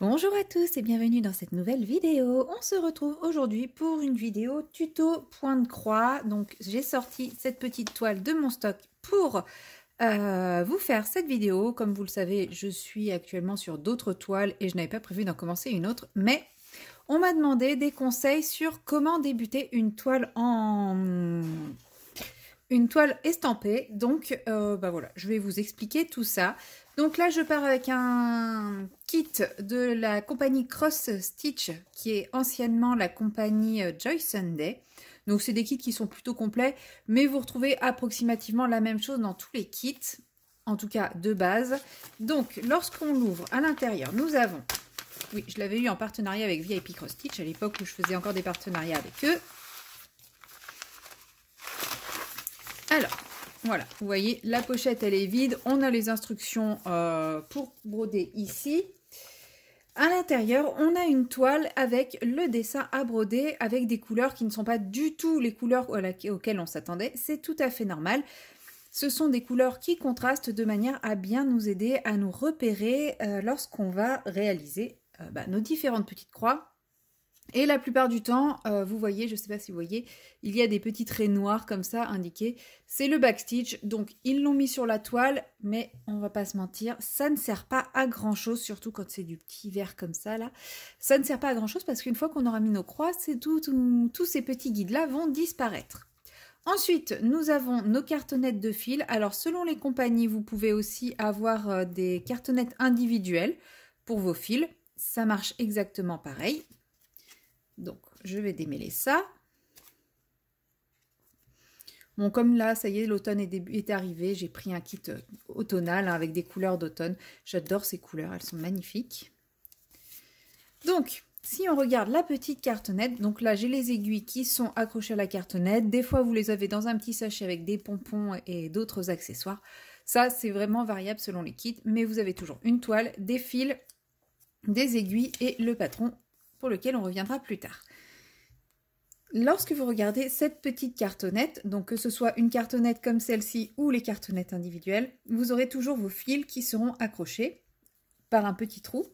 Bonjour à tous et bienvenue dans cette nouvelle vidéo. On se retrouve aujourd'hui pour une vidéo tuto point de croix. Donc j'ai sorti cette petite toile de mon stock pour euh, vous faire cette vidéo. Comme vous le savez, je suis actuellement sur d'autres toiles et je n'avais pas prévu d'en commencer une autre. Mais on m'a demandé des conseils sur comment débuter une toile en une toile estampée. Donc, euh, bah voilà, je vais vous expliquer tout ça. Donc là, je pars avec un kit de la compagnie Cross Stitch, qui est anciennement la compagnie euh, Joy Sunday. Donc, c'est des kits qui sont plutôt complets, mais vous retrouvez approximativement la même chose dans tous les kits, en tout cas de base. Donc, lorsqu'on l'ouvre à l'intérieur, nous avons... Oui, je l'avais eu en partenariat avec VIP Cross Stitch à l'époque où je faisais encore des partenariats avec eux. Alors, voilà, vous voyez, la pochette, elle est vide. On a les instructions euh, pour broder ici. À l'intérieur, on a une toile avec le dessin à broder, avec des couleurs qui ne sont pas du tout les couleurs auxquelles on s'attendait. C'est tout à fait normal. Ce sont des couleurs qui contrastent de manière à bien nous aider à nous repérer euh, lorsqu'on va réaliser euh, bah, nos différentes petites croix et la plupart du temps, euh, vous voyez, je ne sais pas si vous voyez, il y a des petits traits noirs comme ça indiqués. C'est le backstitch, donc ils l'ont mis sur la toile, mais on va pas se mentir, ça ne sert pas à grand chose, surtout quand c'est du petit vert comme ça là. Ça ne sert pas à grand chose parce qu'une fois qu'on aura mis nos croix, tous ces petits guides là vont disparaître. Ensuite, nous avons nos cartonnettes de fil. Alors selon les compagnies, vous pouvez aussi avoir euh, des cartonnettes individuelles pour vos fils. Ça marche exactement pareil. Donc, je vais démêler ça. Bon, comme là, ça y est, l'automne est, est, arrivé, j'ai pris un kit euh, automnal hein, avec des couleurs d'automne. J'adore ces couleurs, elles sont magnifiques. Donc, si on regarde la petite cartonnette, donc là, j'ai les aiguilles qui sont accrochées à la cartonnette. Des fois, vous les avez dans un petit sachet avec des pompons et d'autres accessoires. Ça, c'est vraiment variable selon les kits, mais vous avez toujours une toile, des fils, des aiguilles et le patron pour lequel on reviendra plus tard. Lorsque vous regardez cette petite cartonnette, donc que ce soit une cartonnette comme celle-ci ou les cartonnettes individuelles, vous aurez toujours vos fils qui seront accrochés par un petit trou.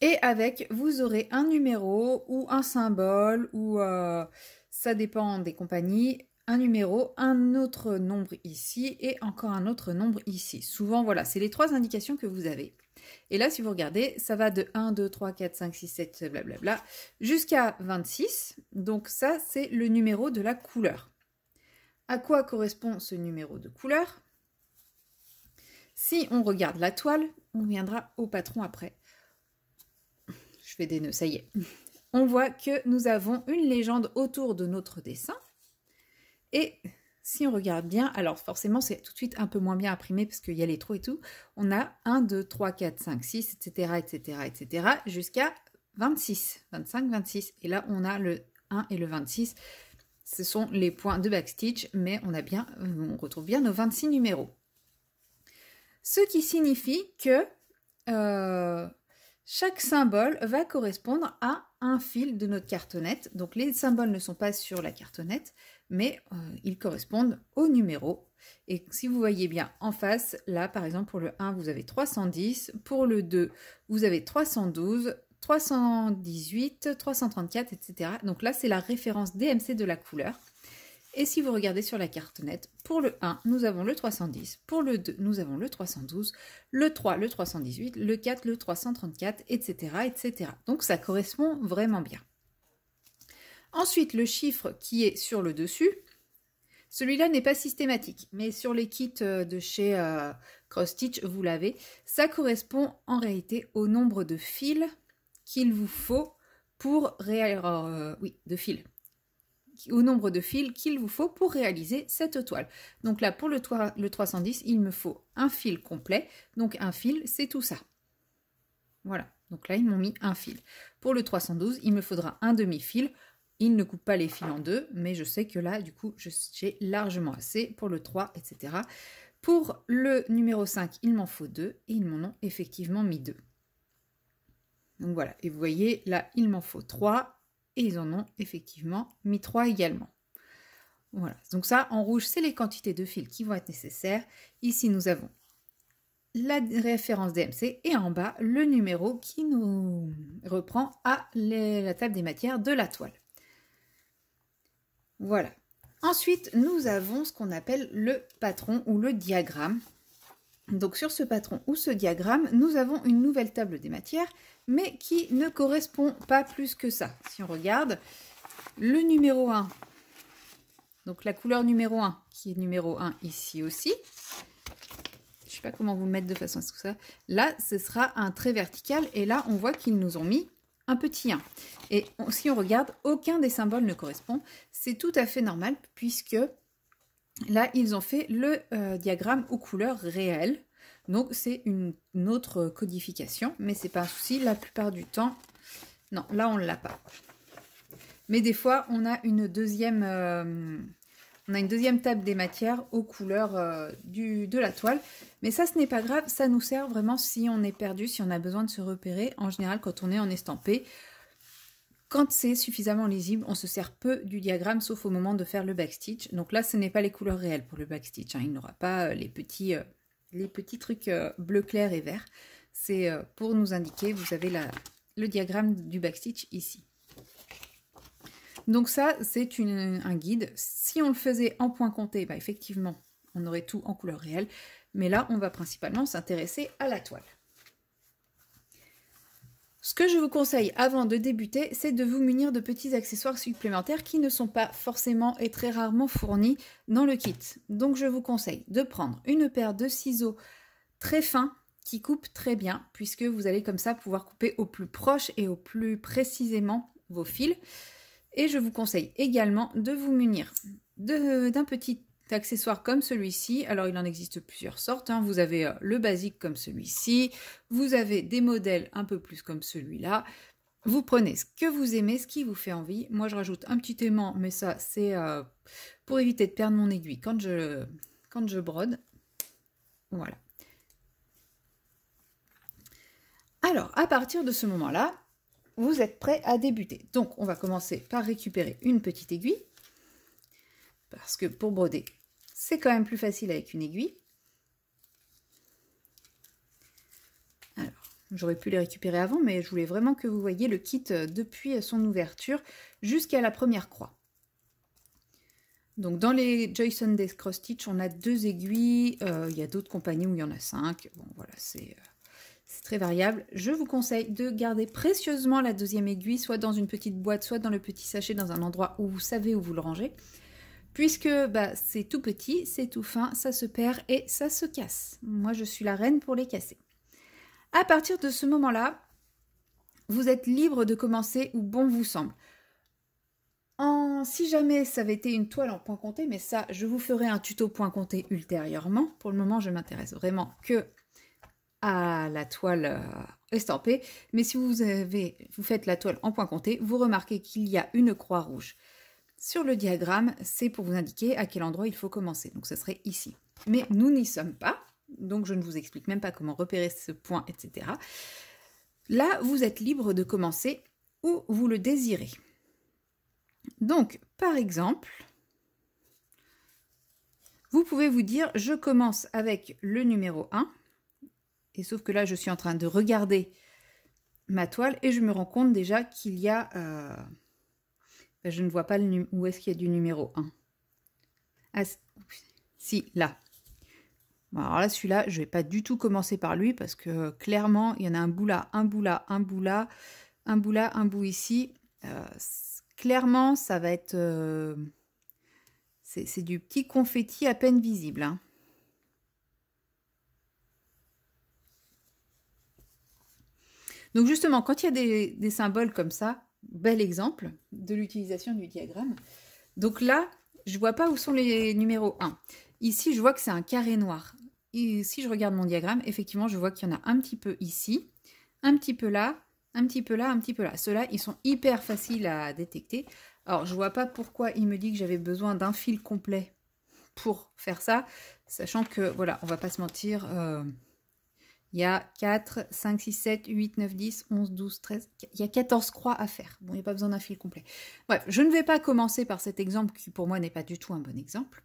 Et avec, vous aurez un numéro ou un symbole ou euh, ça dépend des compagnies un numéro, un autre nombre ici et encore un autre nombre ici. Souvent, voilà, c'est les trois indications que vous avez. Et là, si vous regardez, ça va de 1, 2, 3, 4, 5, 6, 7, blablabla, jusqu'à 26. Donc ça, c'est le numéro de la couleur. À quoi correspond ce numéro de couleur Si on regarde la toile, on viendra au patron après. Je fais des nœuds, ça y est. On voit que nous avons une légende autour de notre dessin et si on regarde bien, alors forcément c'est tout de suite un peu moins bien imprimé parce qu'il y a les trous et tout, on a 1, 2, 3, 4, 5, 6, etc., etc., etc., jusqu'à 26, 25, 26. Et là on a le 1 et le 26, ce sont les points de backstitch, mais on, a bien, on retrouve bien nos 26 numéros. Ce qui signifie que euh, chaque symbole va correspondre à un fil de notre cartonnette. Donc les symboles ne sont pas sur la cartonnette, mais euh, ils correspondent au numéro. Et si vous voyez bien en face, là par exemple pour le 1, vous avez 310, pour le 2, vous avez 312, 318, 334, etc. Donc là, c'est la référence DMC de la couleur. Et si vous regardez sur la carte pour le 1, nous avons le 310, pour le 2, nous avons le 312, le 3, le 318, le 4, le 334, etc. etc. Donc ça correspond vraiment bien. Ensuite, le chiffre qui est sur le dessus, celui-là n'est pas systématique, mais sur les kits euh, de chez euh, Cross Stitch, vous l'avez. Ça correspond en réalité au nombre de fils qu'il vous faut pour réaliser... Euh, de Au nombre de fils qu'il vous faut pour réaliser cette toile. Donc là, pour le 310, il me faut un fil complet. Donc un fil, c'est tout ça. Voilà. Donc là, ils m'ont mis un fil. Pour le 312, il me faudra un demi-fil. Il ne coupe pas les fils en deux, mais je sais que là, du coup, j'ai largement assez pour le 3, etc. Pour le numéro 5, il m'en faut deux et ils m'en ont effectivement mis deux. Donc voilà, et vous voyez, là, il m'en faut 3 et ils en ont effectivement mis 3 également. Voilà, donc ça, en rouge, c'est les quantités de fils qui vont être nécessaires. Ici, nous avons la référence DMC et en bas, le numéro qui nous reprend à la table des matières de la toile. Voilà. Ensuite, nous avons ce qu'on appelle le patron ou le diagramme. Donc sur ce patron ou ce diagramme, nous avons une nouvelle table des matières, mais qui ne correspond pas plus que ça. Si on regarde, le numéro 1, donc la couleur numéro 1, qui est numéro 1 ici aussi, je ne sais pas comment vous mettre de façon à ce que ça... Là, ce sera un trait vertical, et là, on voit qu'ils nous ont mis un petit 1. Et si on regarde, aucun des symboles ne correspond. C'est tout à fait normal puisque là, ils ont fait le euh, diagramme aux couleurs réelles. Donc c'est une, autre codification, mais c'est pas un souci. La plupart du temps, non, là on ne l'a pas. Mais des fois, on a une deuxième... Euh, on a une deuxième table des matières aux couleurs euh, du, de la toile. Mais ça, ce n'est pas grave, ça nous sert vraiment si on est perdu, si on a besoin de se repérer, en général quand on est en estampé. Quand c'est suffisamment lisible, on se sert peu du diagramme, sauf au moment de faire le backstitch. Donc là, ce n'est pas les couleurs réelles pour le backstitch. Hein. Il n'aura pas euh, les petits, euh, les petits trucs bleu clair et vert. C'est pour nous indiquer, vous avez là le diagramme du backstitch ici. Donc ça, c'est un guide. Si on le faisait en point compté, bah, effectivement, on aurait tout en couleur réelle. Mais là, on va principalement s'intéresser à la toile. Ce que je vous conseille avant de débuter, c'est de vous munir de petits accessoires supplémentaires qui ne sont pas forcément et très rarement fournis dans le kit. Donc je vous conseille de prendre une paire de ciseaux très fins qui coupent très bien, puisque vous allez comme ça pouvoir couper au plus proche et au plus précisément vos fils. Et je vous conseille également de vous munir d'un petit accessoire comme celui-ci. Alors, il en existe plusieurs sortes. Hein. Vous avez euh, le basique comme celui-ci. Vous avez des modèles un peu plus comme celui-là. Vous prenez ce que vous aimez, ce qui vous fait envie. Moi, je rajoute un petit aimant, mais ça, c'est euh, pour éviter de perdre mon aiguille quand je, quand je brode. Voilà. Alors, à partir de ce moment-là, vous êtes prêt à débuter. Donc, on va commencer par récupérer une petite aiguille, parce que pour broder, c'est quand même plus facile avec une aiguille. Alors, j'aurais pu les récupérer avant, mais je voulais vraiment que vous voyez le kit euh, depuis son ouverture jusqu'à la première croix. Donc dans les Joyson des Cross Stitch, on a deux aiguilles, euh, il y a d'autres compagnies où il y en a cinq. Bon voilà, c'est... Euh, c'est très variable. Je vous conseille de garder précieusement la deuxième aiguille, soit dans une petite boîte, soit dans le petit sachet, dans un endroit où vous savez où vous le rangez. Puisque bah, c'est tout petit, c'est tout fin, ça se perd et ça se casse. Moi, je suis la reine pour les casser. À partir de ce moment-là, vous êtes libre de commencer où bon vous semble. si jamais ça avait été une toile en point compté, mais ça, je vous ferai un tuto point compté ultérieurement. Pour le moment, je m'intéresse vraiment que à la toile euh, estampée, mais si vous, avez, vous faites la toile en point compté, vous remarquez qu'il y a une croix rouge. Sur le diagramme, c'est pour vous indiquer à quel endroit il faut commencer, donc ce serait ici. Mais nous n'y sommes pas, donc je ne vous explique même pas comment repérer ce point, etc. Là, vous êtes libre de commencer où vous le désirez. Donc, par exemple, vous pouvez vous dire, je commence avec le numéro 1, et sauf que là, je suis en train de regarder ma toile et je me rends compte déjà qu'il y a... Euh, ben, je ne vois pas le où est-ce qu'il y a du numéro 1. Ah, si, là. alors là, celui-là, je ne vais pas du tout commencer par lui parce que euh, clairement, il y en a un bout là, un bout là, un bout là, un bout là, un bout ici. Euh, clairement, ça va être... C'est du petit confetti à peine visible. Hein. Donc justement, quand il y a des, symboles comme ça, bel exemple de l'utilisation du diagramme. Donc là, je vois pas où sont les numéros 1. Ici, je vois que c'est un carré noir. Et si je regarde mon diagramme, effectivement, je vois qu'il y en a un petit peu ici, un petit peu là, un petit peu là, un petit peu là. Ceux-là, ils sont hyper faciles à détecter. Alors, je ne vois pas pourquoi il me dit que j'avais besoin d'un fil complet pour faire ça, sachant que, voilà, on ne va pas se mentir... Euh, il y a 4, 5, 6, 7, 8, 9, 10, 11, 12, 13. Il y a 14 croix à faire. Bon, il n'y a pas besoin d'un fil complet. Bref, je ne vais pas commencer par cet exemple qui pour moi n'est pas du tout un bon exemple.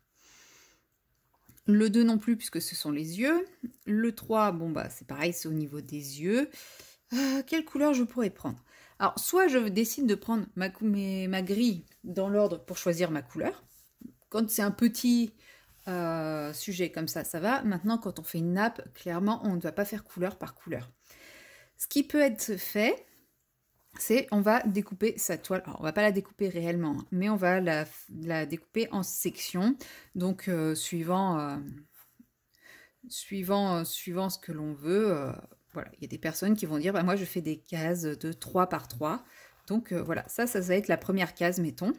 Le 2 non plus puisque ce sont les yeux. Le 3, bon bah c'est pareil, c'est au niveau des yeux. Euh, quelle couleur je pourrais prendre Alors, soit je décide de prendre ma, ma grille dans l'ordre pour choisir ma couleur. Quand c'est un petit euh, sujet comme ça, ça va. Maintenant, quand on fait une nappe, clairement, on ne doit pas faire couleur par couleur. Ce qui peut être fait, c'est on va découper sa toile. on on va pas la découper réellement, hein, mais on va la, découper en sections. Donc, euh, suivant, euh, suivant, suivant ce que l'on veut. voilà, il y a des personnes qui vont dire, bah, moi, je fais des cases de 3 par 3. Donc, voilà, ça, ça va être la première case, mettons.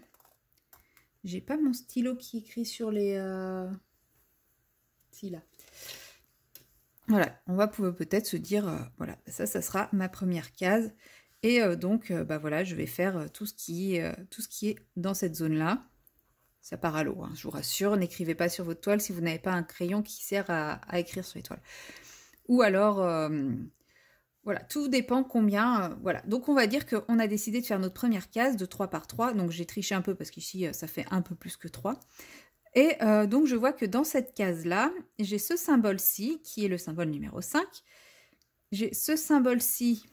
J'ai pas mon stylo qui écrit sur les... Euh... là. Voilà, on va pouvoir peut-être se dire, euh, voilà, bah, ça, ça sera ma première case. Et euh, donc, euh, bah voilà, je vais faire tout ce qui est, tout ce qui est dans cette zone-là. Ça part à l'eau, hein, je vous rassure. N'écrivez pas sur votre toile si vous n'avez pas un crayon qui sert à écrire sur les toiles. Ou alors, voilà, tout dépend combien. Euh, voilà, donc on va dire qu'on a décidé de faire notre première case de 3 par 3. Donc j'ai triché un peu parce qu'ici euh, ça fait un peu plus que 3. Et euh, donc je vois que dans cette case-là, j'ai ce symbole-ci qui est le symbole numéro 5. J'ai ce symbole-ci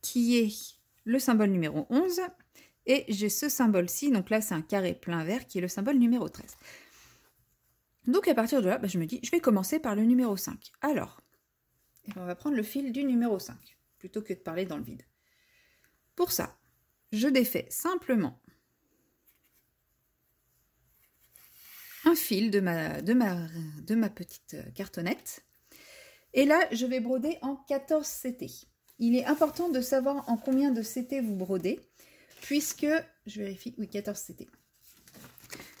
qui est le symbole numéro 11. Et j'ai ce symbole-ci, donc là c'est un carré plein vert qui est le symbole numéro 13. Donc à partir de là, bah, je me dis, je vais commencer par le numéro 5. Alors, eh ben, on va prendre le fil du numéro 5, plutôt que de parler dans le vide. Pour ça, je défais simplement un fil de ma, de de ma petite euh, cartonnette. Et là, je vais broder en 14 CT. Il est important de savoir en combien de CT vous brodez, puisque, je vérifie, oui, 14 CT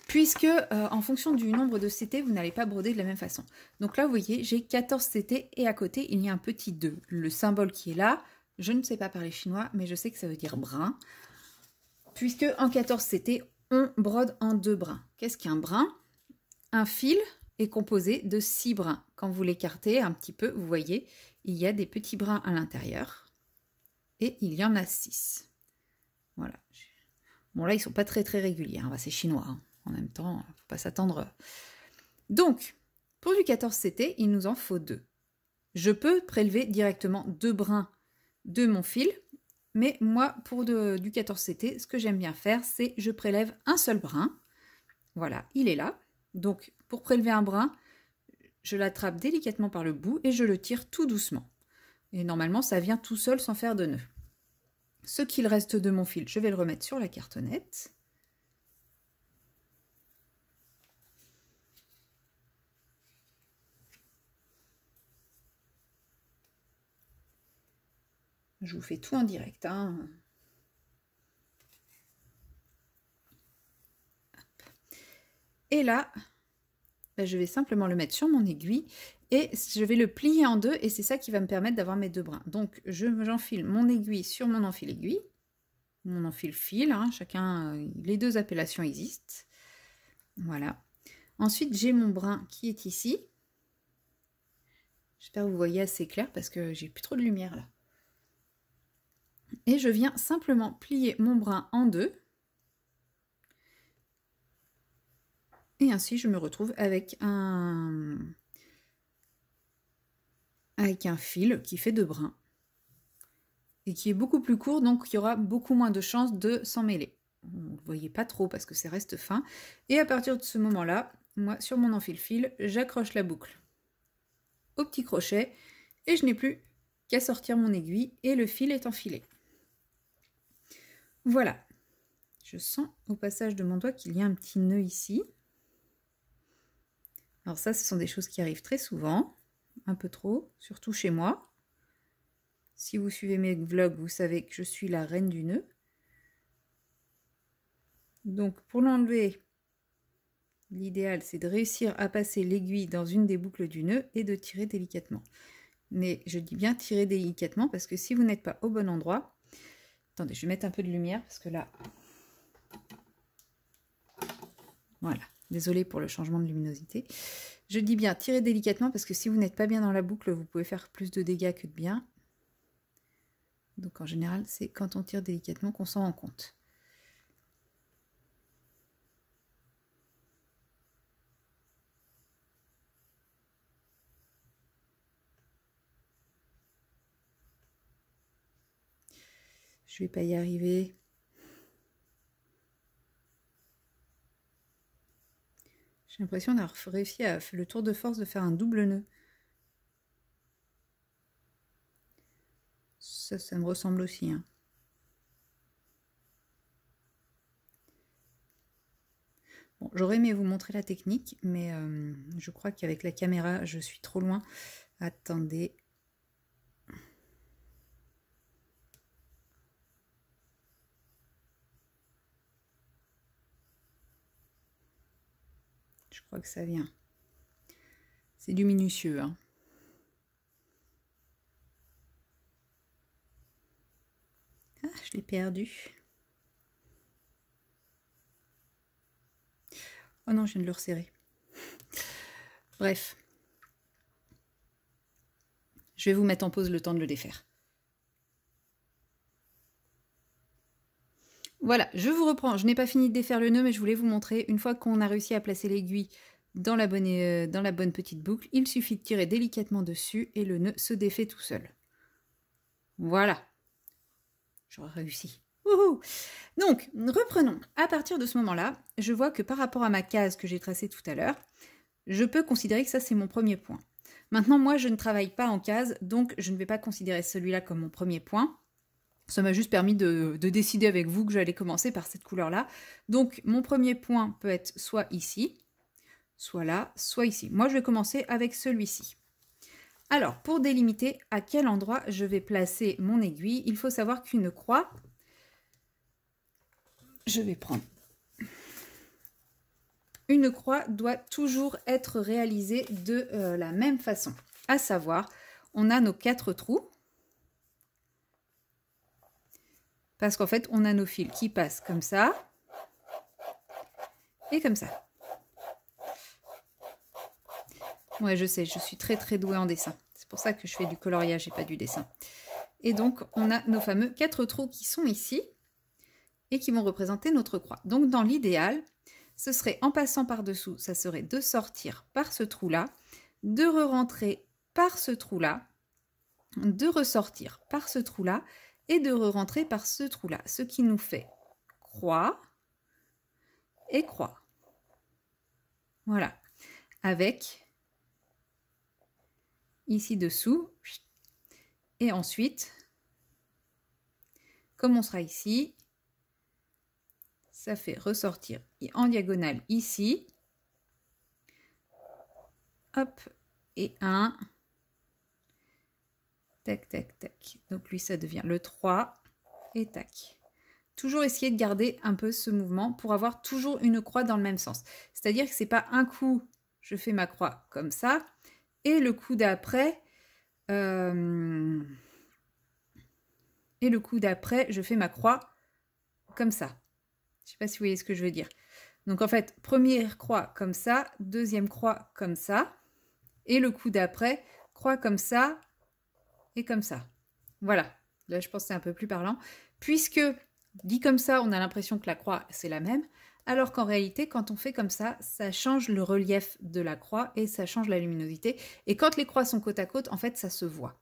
puisque euh, en fonction du nombre de CT, vous n'allez pas broder de la même façon. Donc là, vous voyez, j'ai 14 CT et à côté, il y a un petit 2. Le symbole qui est là, je ne sais pas parler chinois, mais je sais que ça veut dire brun, puisque en 14 CT, on brode en deux brins. Qu'est-ce qu'un brin Un fil est composé de 6 brins. Quand vous l'écartez un petit peu, vous voyez, il y a des petits brins à l'intérieur et il y en a 6. Voilà. Bon là, ils sont pas très très réguliers, hein. bah, c'est chinois. Hein en même temps, hein, faut pas s'attendre. Donc, pour du 14CT, il nous en faut deux. Je peux prélever directement deux brins de mon fil, mais moi, pour du 14CT, ce que j'aime bien faire, c'est je prélève un seul brin. Voilà, il est là. Donc, pour prélever un brin, je l'attrape délicatement par le bout et je le tire tout doucement. Et normalement, ça vient tout seul sans faire de nœud. Ce qu'il reste de mon fil, je vais le remettre sur la cartonnette. Je vous fais tout en direct. Hein. Et là, ben, je vais simplement le mettre sur mon aiguille et je vais le plier en deux et c'est ça qui va me permettre d'avoir mes deux brins. Donc j'enfile mon aiguille sur mon enfil aiguille, mon enfil fil, hein, chacun, euh, les deux appellations existent. Voilà. Ensuite j'ai mon brin qui est ici. J'espère que vous voyez assez clair parce que j'ai plus trop de lumière là et je viens simplement plier mon brin en deux. Et ainsi, je me retrouve avec un, avec un fil qui fait deux brins et qui est beaucoup plus court, donc il y aura beaucoup moins de chances de s'en mêler. Vous ne voyez pas trop parce que ça reste fin. Et à partir de ce moment-là, moi, sur mon enfil-fil, j'accroche la boucle au petit crochet et je n'ai plus qu'à sortir mon aiguille et le fil est enfilé. Voilà. Je sens au passage de mon doigt qu'il y a un petit nœud ici. Alors ça, ce sont des choses qui arrivent très souvent, un peu trop, surtout chez moi. Si vous suivez mes vlogs, vous savez que je suis la reine du nœud. Donc pour l'enlever, l'idéal c'est de réussir à passer l'aiguille dans une des boucles du nœud et de tirer délicatement. Mais je dis bien tirer délicatement parce que si vous n'êtes pas au bon endroit, Attendez, je vais mettre un peu de lumière parce que là... Voilà, désolé pour le changement de luminosité. Je dis bien, tirez délicatement parce que si vous n'êtes pas bien dans la boucle, vous pouvez faire plus de dégâts que de bien. Donc en général, c'est quand on tire délicatement qu'on s'en rend compte. je vais pas y arriver. J'ai l'impression d'avoir réussi à faire le tour de force de faire un double nœud. Ça, ça me ressemble aussi. Hein. Bon, J'aurais aimé vous montrer la technique, mais euh, je crois qu'avec la caméra, je suis trop loin. Attendez, crois que ça vient. C'est du minutieux. Hein. Ah, je l'ai perdu. Oh non, je viens de le resserrer. Bref. Je vais vous mettre en pause le temps de le défaire. Voilà, je vous reprends. Je n'ai pas fini de défaire le nœud, mais je voulais vous montrer, une fois qu'on a réussi à placer l'aiguille dans, la bonne, euh, dans la bonne petite boucle, il suffit de tirer délicatement dessus et le nœud se défait tout seul. Voilà. J'aurais réussi. Donc, reprenons. À partir de ce moment-là, je vois que par rapport à ma case que j'ai tracée tout à l'heure, je peux considérer que ça, c'est mon premier point. Maintenant, moi, je ne travaille pas en case, donc je ne vais pas considérer celui-là comme mon premier point. Ça m'a juste permis de, décider avec vous que j'allais commencer par cette couleur-là. Donc mon premier point peut être soit ici, soit là, soit ici. Moi, je vais commencer avec celui-ci. Alors, pour délimiter à quel endroit je vais placer mon aiguille, il faut savoir qu'une croix, je vais prendre une croix doit toujours être réalisée de euh, la même façon. À savoir, on a nos quatre trous. Parce qu'en fait, on a nos fils qui passent comme ça et comme ça. Ouais, je sais, je suis très très douée en dessin. C'est pour ça que je fais du coloriage et pas du dessin. Et donc, on a nos fameux quatre trous qui sont ici et qui vont représenter notre croix. Donc, dans l'idéal, ce serait en passant par-dessous, ça serait de sortir par ce trou-là, de re-rentrer par ce trou-là, de ressortir par ce trou-là et de re-rentrer par ce trou-là, ce qui nous fait croix et croix. Voilà, avec ici dessous, et ensuite, comme on sera ici, ça fait ressortir en diagonale ici, hop, et un. Tac, tac, tac. Donc lui, ça devient le 3. Et tac. Toujours essayer de garder un peu ce mouvement pour avoir toujours une croix dans le même sens. C'est-à-dire que c'est pas un coup, je fais ma croix comme ça, et le coup d'après... Euh, et le coup d'après, je fais ma croix comme ça. Je sais pas si vous voyez ce que je veux dire. Donc en fait, première croix comme ça, deuxième croix comme ça, et le coup d'après, croix comme ça, et comme ça. Voilà, là je pense que c'est un peu plus parlant, puisque dit comme ça, on a l'impression que la croix c'est la même, alors qu'en réalité, quand on fait comme ça, ça change le relief de la croix et ça change la luminosité. Et quand les croix sont côte à côte, en fait, ça se voit.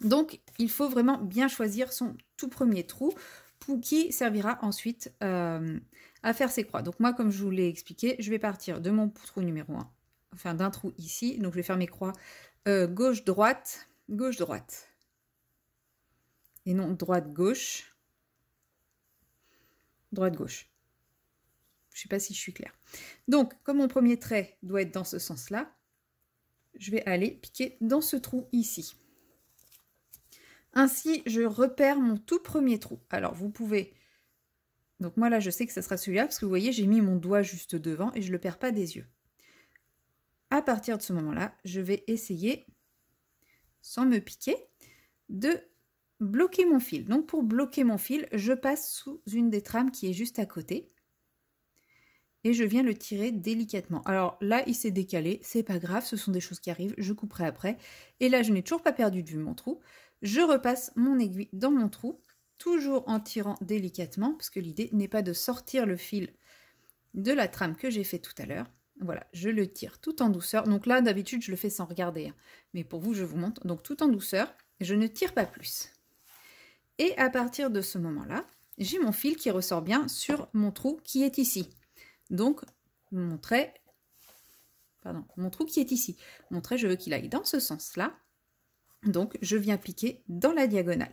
Donc, il faut vraiment bien choisir son tout premier trou pour qui servira ensuite euh, à faire ses croix. Donc moi, comme je vous l'ai expliqué, je vais partir de mon trou numéro 1, enfin d'un trou ici. Donc je vais faire mes croix euh, gauche-droite, gauche-droite. Et non droite-gauche, droite-gauche. Je ne sais pas si je suis claire. Donc, comme mon premier trait doit être dans ce sens-là, je vais aller piquer dans ce trou ici. Ainsi, je repère mon tout premier trou. Alors, vous pouvez... Donc moi, là, je sais que ça sera celui-là, parce que vous voyez, j'ai mis mon doigt juste devant et je ne le perds pas des yeux. À partir de ce moment-là, je vais essayer sans me piquer, de bloquer mon fil. Donc pour bloquer mon fil, je passe sous une des trames qui est juste à côté et je viens le tirer délicatement. Alors là, il s'est décalé, c'est pas grave, ce sont des choses qui arrivent, je couperai après. Et là, je n'ai toujours pas perdu de vue mon trou. Je repasse mon aiguille dans mon trou, toujours en tirant délicatement, parce que l'idée n'est pas de sortir le fil de la trame que j'ai fait tout à l'heure. Voilà, je le tire tout en douceur. Donc là, d'habitude, je le fais sans regarder. Hein. Mais pour vous, je vous montre. Donc tout en douceur, je ne tire pas plus. Et à partir de ce moment-là, j'ai mon fil qui ressort bien sur mon trou qui est ici. Donc, mon trait, pardon, mon trou qui est ici. Mon trait, je veux qu'il aille dans ce sens-là. Donc, je viens piquer dans la diagonale.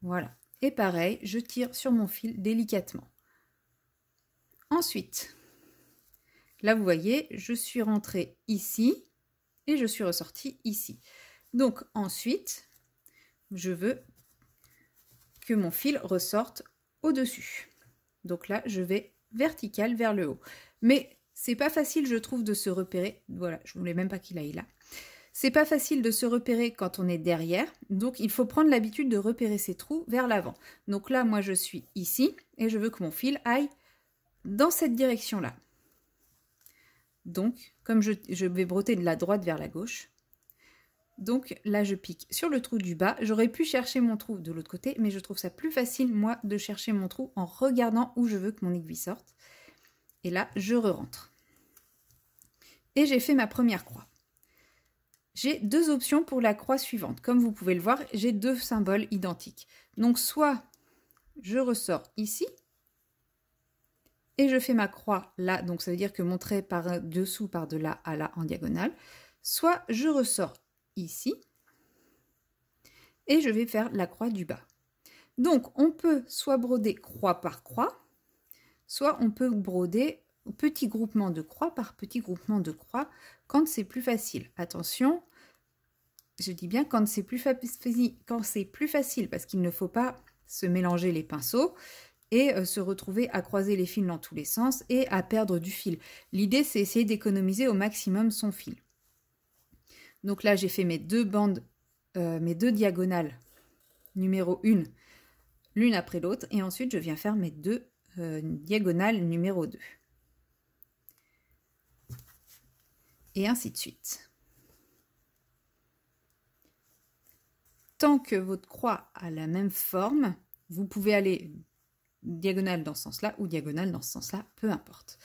Voilà. Et pareil, je tire sur mon fil délicatement. Ensuite, Là, vous voyez, je suis rentrée ici et je suis ressortie ici. Donc ensuite, je veux que mon fil ressorte au-dessus. Donc là, je vais vertical vers le haut. Mais c'est pas facile, je trouve, de se repérer. Voilà, je voulais même pas qu'il aille là. C'est pas facile de se repérer quand on est derrière, donc il faut prendre l'habitude de repérer ses trous vers l'avant. Donc là, moi, je suis ici et je veux que mon fil aille dans cette direction-là. Donc, comme je, vais broter de la droite vers la gauche, donc là je pique sur le trou du bas. J'aurais pu chercher mon trou de l'autre côté, mais je trouve ça plus facile, moi, de chercher mon trou en regardant où je veux que mon aiguille sorte. Et là, je re-rentre. Et j'ai fait ma première croix. J'ai deux options pour la croix suivante. Comme vous pouvez le voir, j'ai deux symboles identiques. Donc soit je ressors ici, et je fais ma croix là, donc ça veut dire que mon trait par dessous par de là à là en diagonale, soit je ressors ici et je vais faire la croix du bas. Donc on peut soit broder croix par croix, soit on peut broder petit groupement de croix par petit groupement de croix quand c'est plus facile. Attention, je dis bien quand c'est plus, plus, facile parce qu'il ne faut pas se mélanger les pinceaux et euh, se retrouver à croiser les fils dans tous les sens et à perdre du fil. L'idée, c'est essayer d'économiser au maximum son fil. Donc là, j'ai fait mes deux bandes, euh, mes deux diagonales, numéro 1, l'une après l'autre, et ensuite je viens faire mes deux euh, diagonales numéro 2. Et ainsi de suite. Tant que votre croix a la même forme, vous pouvez aller diagonale dans ce sens-là ou diagonale dans ce sens-là, peu importe.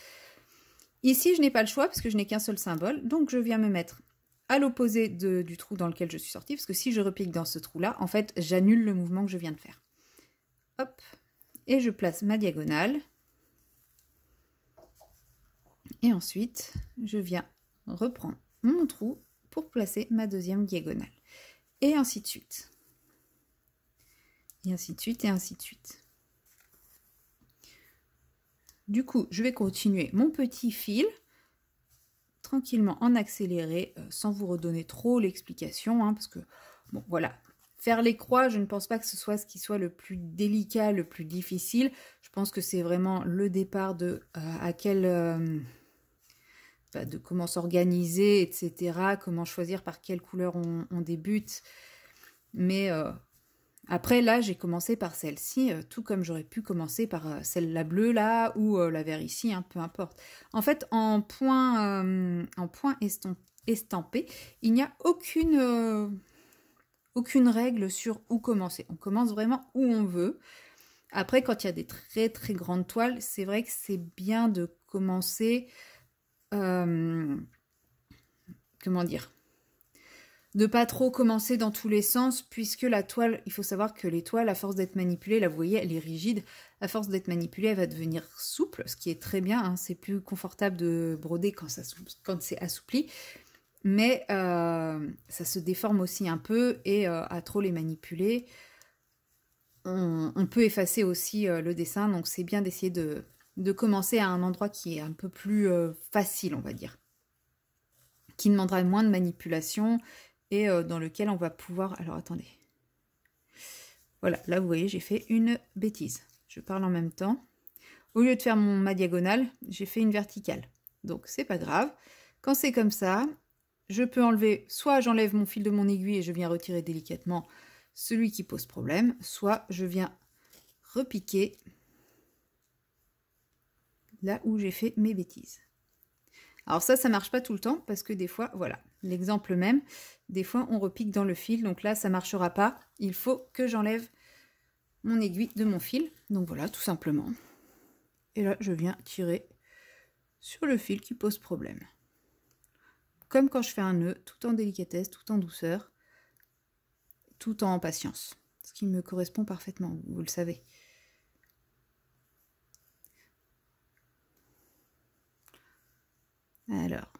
Ici, je n'ai pas le choix parce que je n'ai qu'un seul symbole, donc je viens me mettre à l'opposé du trou dans lequel je suis sortie, parce que si je repique dans ce trou-là, en fait, j'annule le mouvement que je viens de faire. Hop, et je place ma diagonale. Et ensuite, je viens reprendre mon trou pour placer ma deuxième diagonale. Et ainsi de suite. Et ainsi de suite, et ainsi de suite. Du coup, je vais continuer mon petit fil tranquillement en accéléré euh, sans vous redonner trop l'explication hein, parce que, bon, voilà. Faire les croix, je ne pense pas que ce soit ce qui soit le plus délicat, le plus difficile. Je pense que c'est vraiment le départ de euh, à quel... Euh, bah, de comment s'organiser, etc. Comment choisir par quelle couleur on, on débute. Mais après, là, j'ai commencé par celle-ci, euh, tout comme j'aurais pu commencer par euh, celle-là bleue, là, ou euh, la vert ici, hein, peu importe. En fait, en point, en point estampé, il n'y a aucune, aucune règle sur où commencer. On commence vraiment où on veut. Après, quand il y a des très très grandes toiles, c'est vrai que c'est bien de commencer... comment dire de pas trop commencer dans tous les sens, puisque la toile, il faut savoir que les toiles, à force d'être manipulée, là vous voyez, elle est rigide, à force d'être manipulée, elle va devenir souple, ce qui est très bien, hein. c'est plus confortable de broder quand, quand c'est assoupli, mais euh, ça se déforme aussi un peu, et euh, à trop les manipuler, on, peut effacer aussi euh, le dessin, donc c'est bien d'essayer de, de, commencer à un endroit qui est un peu plus facile, on va dire, qui demandera moins de manipulation et euh, dans lequel on va pouvoir... Alors attendez. Voilà, là vous voyez, j'ai fait une bêtise. Je parle en même temps. Au lieu de faire mon, ma diagonale, j'ai fait une verticale. Donc c'est pas grave. Quand c'est comme ça, je peux enlever, soit j'enlève mon fil de mon aiguille et je viens retirer délicatement celui qui pose problème, soit je viens repiquer là où j'ai fait mes bêtises. Alors ça, ça marche pas tout le temps parce que des fois, voilà, l'exemple même, des fois on repique dans le fil, donc là ça marchera pas. Il faut que j'enlève mon aiguille de mon fil. Donc voilà, tout simplement. Et là, je viens tirer sur le fil qui pose problème. Comme quand je fais un nœud, tout en délicatesse, tout en douceur, tout en patience. Ce qui me correspond parfaitement, vous le savez. Alors.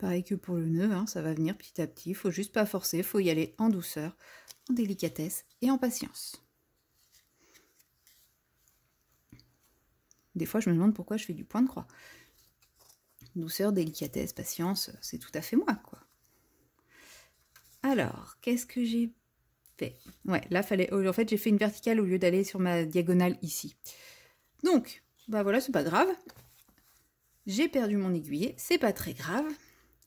pareil que pour le nœud, hein, ça va venir petit à petit. Il faut juste pas forcer, il faut y aller en douceur, en délicatesse et en patience. Des fois, je me demande pourquoi je fais du point de croix. Douceur, délicatesse, patience, c'est tout à fait moi, quoi. Alors, qu'est-ce que j'ai fait Ouais, là, fallait... En fait, j'ai fait une verticale au lieu d'aller sur ma diagonale ici. Donc, bah voilà, c'est pas grave. J'ai perdu mon aiguille, c'est pas très grave.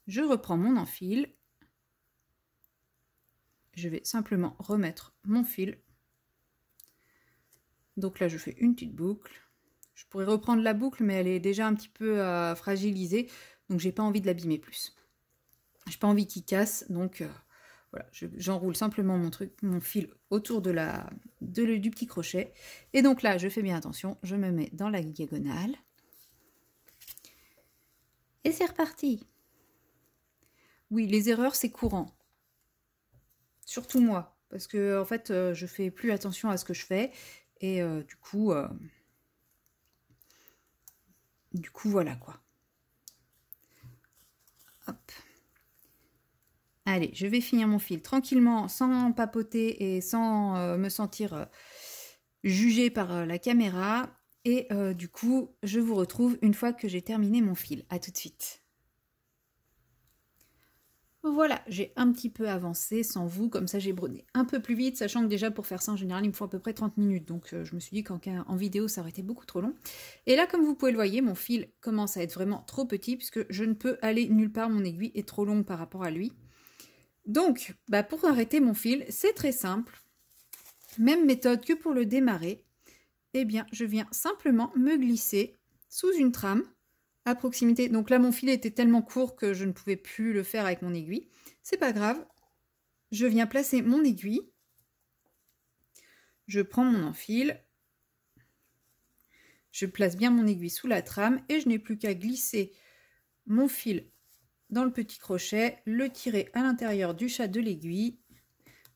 Je reprends mon enfil. Je vais simplement remettre mon fil. Donc là, je fais une petite boucle. Je pourrais reprendre la boucle, mais elle est déjà un petit peu euh, fragilisée. Donc, j'ai pas envie de l'abîmer plus. J'ai pas envie qu'il casse. Donc, euh, voilà, j'enroule simplement mon, truc, mon fil autour de la, de, du petit crochet. Et donc là, je fais bien attention. Je me mets dans la diagonale. Et c'est reparti. Oui, les erreurs, c'est courant. Surtout moi. Parce que, en fait, euh, je fais plus attention à ce que je fais. Et euh, du coup... Euh, du coup, voilà, quoi. Allez, je vais finir mon fil tranquillement, sans papoter et sans me sentir jugée par la caméra. Et euh, du coup, je vous retrouve une fois que j'ai terminé mon fil. A tout de suite. Voilà, j'ai un petit peu avancé sans vous, comme ça j'ai brûlé un peu plus vite, sachant que déjà pour faire ça en général il me faut à peu près 30 minutes, donc euh, je me suis dit qu'en vidéo ça aurait été beaucoup trop long. Et là comme vous pouvez le voir, mon fil commence à être vraiment trop petit puisque je ne peux aller nulle part, mon aiguille est trop longue par rapport à lui. Donc, bah pour arrêter mon fil, c'est très simple, même méthode que pour le démarrer, eh bien, je viens simplement me glisser sous une trame à proximité. Donc là, mon fil était tellement court que je ne pouvais plus le faire avec mon aiguille. C'est pas grave. Je viens placer mon aiguille. Je prends mon enfil. Je place bien mon aiguille sous la trame et je n'ai plus qu'à glisser mon fil dans le petit crochet, le tirer à l'intérieur du chat de l'aiguille.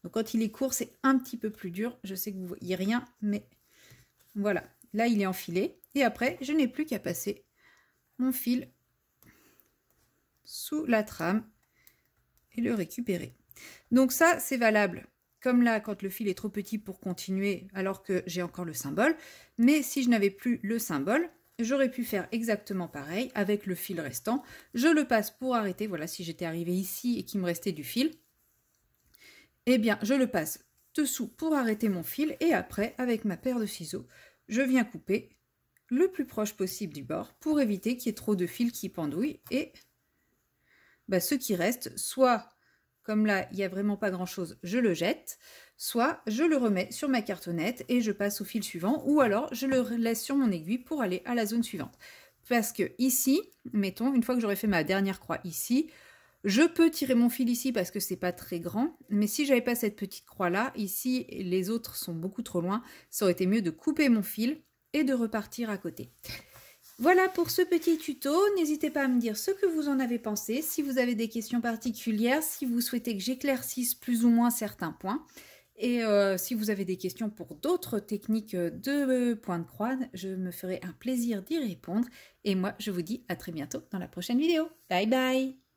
Donc quand il est court, c'est un petit peu plus dur. Je sais que vous voyez rien, mais voilà, là il est enfilé. Et après, je n'ai plus qu'à passer mon fil sous la trame et le récupérer. Donc ça, c'est valable. Comme là, quand le fil est trop petit pour continuer, alors que j'ai encore le symbole. Mais si je n'avais plus le symbole, j'aurais pu faire exactement pareil avec le fil restant. Je le passe pour arrêter. Voilà, si j'étais arrivée ici et qu'il me restait du fil, eh bien, je le passe dessous pour arrêter mon fil. Et après, avec ma paire de ciseaux, je viens couper le plus proche possible du bord pour éviter qu'il y ait trop de fils qui pendouillent et bah, ce qui reste, soit comme là il n'y a vraiment pas grand chose, je le jette, soit je le remets sur ma cartonnette et je passe au fil suivant, ou alors je le laisse sur mon aiguille pour aller à la zone suivante. Parce que ici, mettons, une fois que j'aurai fait ma dernière croix ici, je peux tirer mon fil ici parce que c'est pas très grand, mais si j'avais pas cette petite croix là, ici les autres sont beaucoup trop loin, ça aurait été mieux de couper mon fil et de repartir à côté. Voilà pour ce petit tuto, n'hésitez pas à me dire ce que vous en avez pensé, si vous avez des questions particulières, si vous souhaitez que j'éclaircisse plus ou moins certains points, et euh, si vous avez des questions pour d'autres techniques de points de croix, je me ferai un plaisir d'y répondre, et moi je vous dis à très bientôt dans la prochaine vidéo. Bye bye